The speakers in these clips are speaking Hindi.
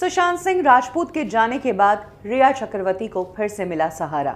सुशांत सिंह राजपूत के जाने के बाद रिया चक्रवर्ती को फिर से मिला सहारा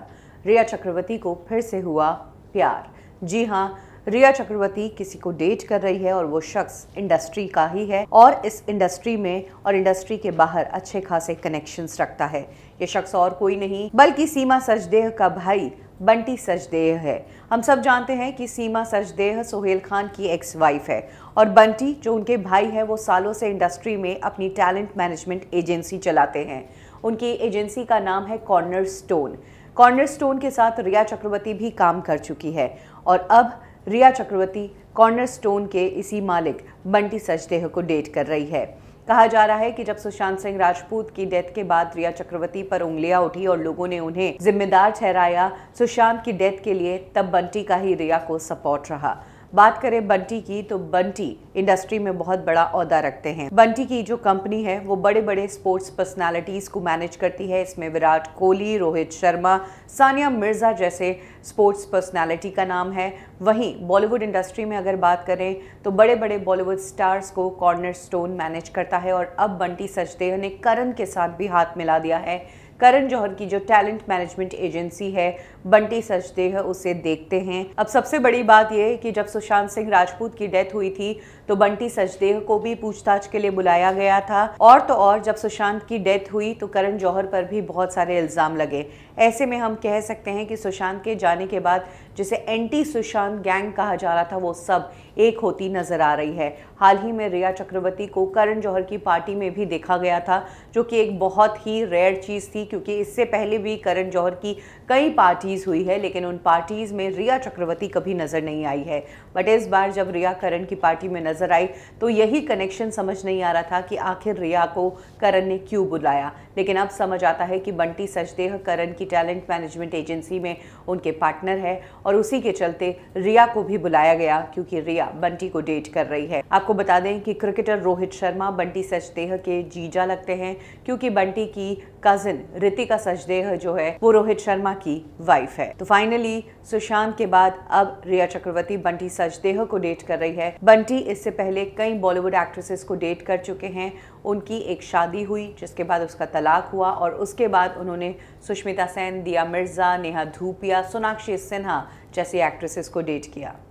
रिया चक्रवर्ती को फिर से हुआ प्यार जी हाँ रिया चक्रवर्ती किसी को डेट कर रही है और वो शख्स इंडस्ट्री का ही है और इस इंडस्ट्री में और इंडस्ट्री के बाहर अच्छे खासे कनेक्शंस रखता है ये शख्स और कोई नहीं बल्कि सीमा सचदेह का भाई बंटी सचदेह है हम सब जानते हैं कि सीमा सचदेह सोहेल खान की एक्स वाइफ है और बंटी जो उनके भाई है वो सालों से इंडस्ट्री में अपनी टैलेंट मैनेजमेंट एजेंसी चलाते हैं उनकी एजेंसी का नाम है कॉर्नर स्टोन कॉर्नर स्टोन के साथ रिया चक्रवर्ती भी काम कर चुकी है और अब रिया चक्रवर्ती कॉर्नर स्टोन के इसी मालिक बंटी सचदेह को डेट कर रही है कहा जा रहा है कि जब सुशांत सिंह राजपूत की डेथ के बाद रिया चक्रवर्ती पर उंगलियां उठी और लोगों ने उन्हें जिम्मेदार ठहराया सुशांत की डेथ के लिए तब बंटी का ही रिया को सपोर्ट रहा बात करें बंटी की तो बंटी इंडस्ट्री में बहुत बड़ा अहदा रखते हैं बंटी की जो कंपनी है वो बड़े बड़े स्पोर्ट्स पर्सनालिटीज़ को मैनेज करती है इसमें विराट कोहली रोहित शर्मा सानिया मिर्ज़ा जैसे स्पोर्ट्स पर्सनालिटी का नाम है वहीं बॉलीवुड इंडस्ट्री में अगर बात करें तो बड़े बड़े बॉलीवुड स्टार्स को कॉर्नर स्टोन मैनेज करता है और अब बंटी सचदेह ने करण के साथ भी हाथ मिला दिया है करण जौहर की जो टैलेंट मैनेजमेंट एजेंसी है बंटी सचदेह उसे देखते हैं अब सबसे बड़ी बात यह कि जब सुशांत सिंह राजपूत की डेथ हुई थी तो बंटी सचदेह को भी पूछताछ के लिए बुलाया गया था और तो और जब सुशांत की डेथ हुई तो करण जौहर पर भी बहुत सारे इल्जाम लगे ऐसे में हम कह सकते हैं कि सुशांत के जाने के बाद जिसे एंटी सुशांत गैंग कहा जा रहा था वो सब एक होती नजर आ रही है हाल ही में रिया चक्रवर्ती को करण जौहर की पार्टी में भी देखा गया था जो कि एक बहुत ही रेयर चीज़ थी क्योंकि इससे पहले भी करण जौहर की कई पार्टीज़ हुई है लेकिन उन पार्टीज़ में रिया चक्रवर्ती कभी नज़र नहीं आई है बट इस बार जब रिया करण की पार्टी में नज़र आई तो यही कनेक्शन समझ नहीं आ रहा था कि आखिर रिया को करण ने क्यों बुलाया लेकिन अब समझ आता है कि बंटी सचदेह करण की की टैलेंट मैनेजमेंट एजेंसी में उनके पार्टनर है और उसी के चलते रिया को भी बुलाया गया क्योंकि रिया बंटी को डेट कर रही है आपको बता दें कि क्रिकेटर रोहित शर्मा बंटी सचदेह के जीजा लगते हैं क्योंकि बंटी की कजिन रितिका सचदेह जो है वो रोहित शर्मा की वाइफ है तो फाइनली सुशांत के बाद अब रिया चक्रवर्ती बंटी सचदेह को डेट कर रही है बंटी इससे पहले कई बॉलीवुड एक्ट्रेसेस को डेट कर चुके हैं उनकी एक शादी हुई जिसके बाद उसका तलाक हुआ और उसके बाद उन्होंने सुष्मिता सेन दिया मिर्ज़ा नेहा धूपिया सोनाक्षी सिन्हा जैसी एक्ट्रेसेस को डेट किया